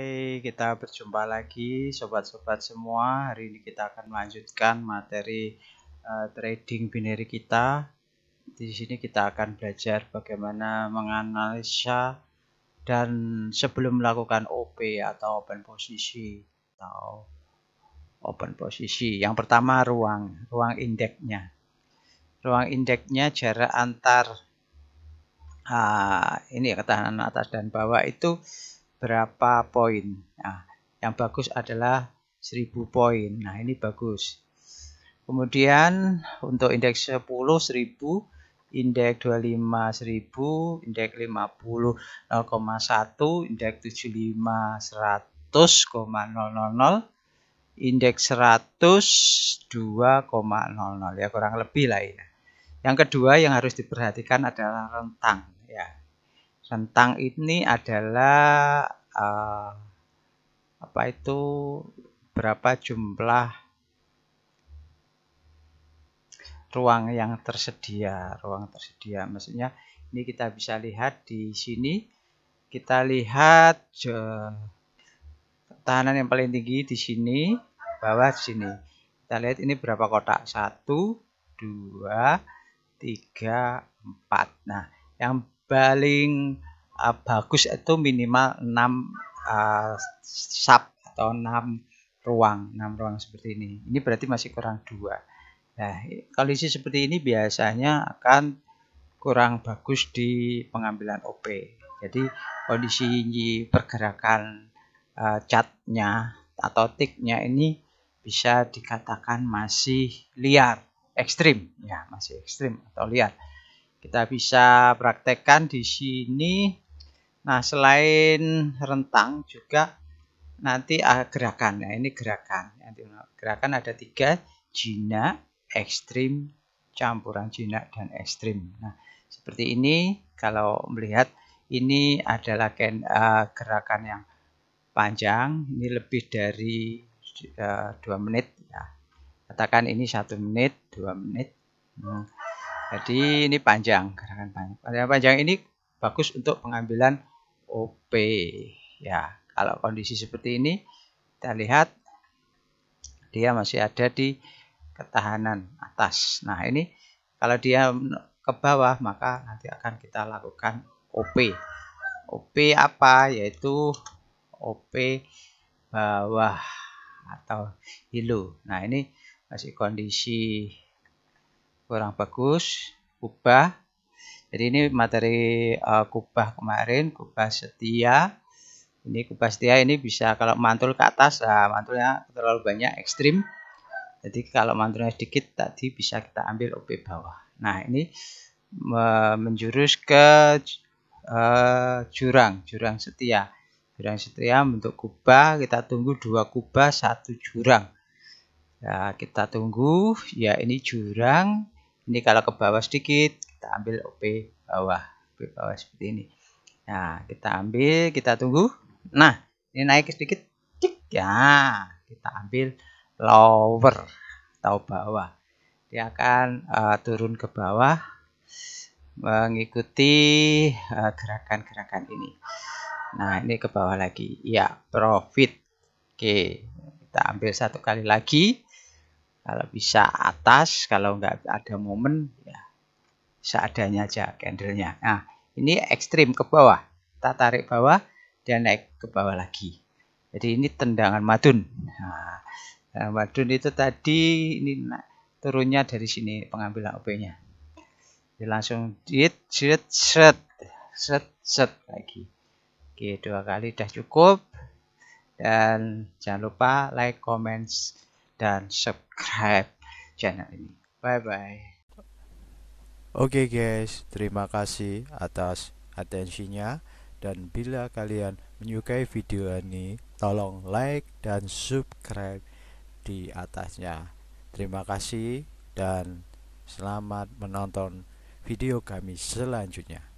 Hai, kita berjumpa lagi sobat-sobat semua. Hari ini kita akan melanjutkan materi uh, trading binary kita. Di sini kita akan belajar bagaimana menganalisa dan sebelum melakukan OP atau open posisi atau open posisi. Yang pertama ruang, ruang indeksnya. Ruang indeksnya jarak antar uh, ini ya ketahanan atas dan bawah itu berapa poin. Nah, yang bagus adalah 1000 poin. Nah, ini bagus. Kemudian untuk indeks 10 1000, indeks 25 1000, indeks 50 0,1, indeks 75 100, 100,000, indeks 100 2,00 ya kurang lebih lah ya. Yang kedua yang harus diperhatikan adalah rentang ya rentang ini adalah uh, apa itu berapa jumlah ruang yang tersedia ruang tersedia maksudnya ini kita bisa lihat di sini kita lihat uh, tahanan yang paling tinggi di sini bawah sini kita lihat ini berapa kotak satu dua tiga empat nah yang paling uh, bagus itu minimal 6 uh, ah, sub atau 6 ruang 6 ruang seperti ini ini berarti masih kurang dua nah kondisi seperti ini biasanya akan kurang bagus di pengambilan OP jadi kondisi pergerakan uh, catnya atau tiknya ini bisa dikatakan masih liar ekstrim ya masih ekstrim atau liar kita bisa praktekkan di sini. Nah, selain rentang juga nanti ah, gerakan. Nah, ini gerakan. Nah, gerakan ada tiga, jinak, ekstrim, campuran jinak, dan ekstrim. Nah, seperti ini kalau melihat ini adalah ah, gerakan yang panjang. Ini lebih dari uh, eh, 2 menit. Ya. Katakan ini satu menit, dua menit. Nah, jadi ini panjang, gerakan panjang. Panjang panjang ini bagus untuk pengambilan OP. Ya, kalau kondisi seperti ini kita lihat dia masih ada di ketahanan atas. Nah, ini kalau dia ke bawah maka nanti akan kita lakukan OP. OP apa? Yaitu OP bawah atau hilu. Nah, ini masih kondisi kurang bagus kubah jadi ini materi uh, kubah kemarin kubah setia ini kubah setia ini bisa kalau mantul ke atas nah mantulnya terlalu banyak ekstrim jadi kalau mantulnya sedikit tadi bisa kita ambil OP bawah nah ini menjurus ke uh, jurang jurang setia jurang setia bentuk kubah kita tunggu dua kubah satu jurang ya kita tunggu ya ini jurang ini kalau ke bawah sedikit kita ambil OP bawah OP bawah seperti ini nah kita ambil kita tunggu nah ini naik sedikit cik ya kita ambil lower atau bawah dia akan uh, turun ke bawah mengikuti eh, gerakan-gerakan uh, gerakan -gerakan ini nah ini ke bawah lagi ya profit oke kita ambil satu kali lagi kalau bisa atas kalau nggak ada momen ya seadanya aja candlenya nah ini ekstrim ke bawah kita tarik bawah dan naik ke bawah lagi jadi ini tendangan madun nah, madun itu tadi ini turunnya dari sini pengambilan OP nya jadi langsung dit set set set set lagi oke dua kali udah cukup dan jangan lupa like comment dan subscribe channel ini. Bye bye. Oke okay guys, terima kasih atas atensinya dan bila kalian menyukai video ini, tolong like dan subscribe di atasnya. Terima kasih dan selamat menonton video kami selanjutnya.